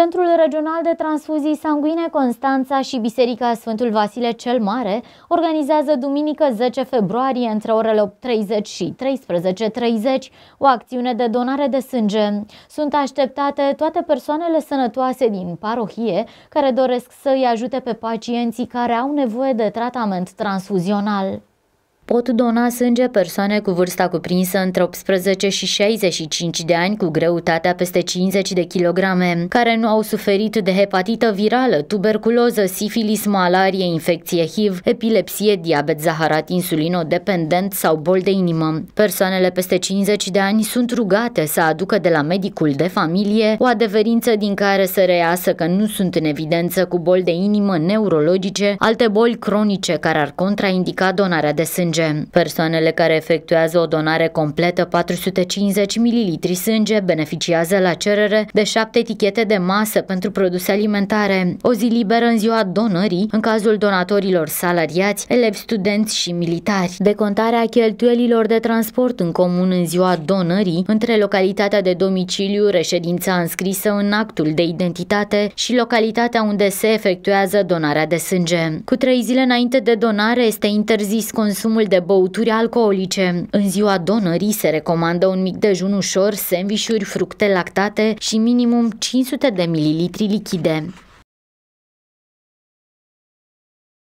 Centrul Regional de Transfuzii Sanguine Constanța și Biserica Sfântul Vasile cel Mare organizează duminică 10 februarie între orele 8.30 și 13.30 o acțiune de donare de sânge. Sunt așteptate toate persoanele sănătoase din parohie care doresc să îi ajute pe pacienții care au nevoie de tratament transfuzional. Pot dona sânge persoane cu vârsta cuprinsă între 18 și 65 de ani cu greutatea peste 50 de kilograme, care nu au suferit de hepatită virală, tuberculoză, sifilis, malarie, infecție HIV, epilepsie, diabet zaharat insulinodependent sau bol de inimă. Persoanele peste 50 de ani sunt rugate să aducă de la medicul de familie o adeverință din care să reiasă că nu sunt în evidență cu bol de inimă neurologice, alte boli cronice care ar contraindica donarea de sânge sânge. Persoanele care efectuează o donare completă 450 ml sânge beneficiază la cerere de 7 etichete de masă pentru produse alimentare, o zi liberă în ziua donării în cazul donatorilor salariați, elevi studenți și militari. Decontarea cheltuielilor de transport în comun în ziua donării între localitatea de domiciliu, reședința înscrisă în actul de identitate și localitatea unde se efectuează donarea de sânge. Cu trei zile înainte de donare este interzis consumul consumul de băuturi alcoolice. În ziua donării se recomandă un mic dejun ușor, sandvișuri, fructe lactate și minimum 500 de mililitri lichide.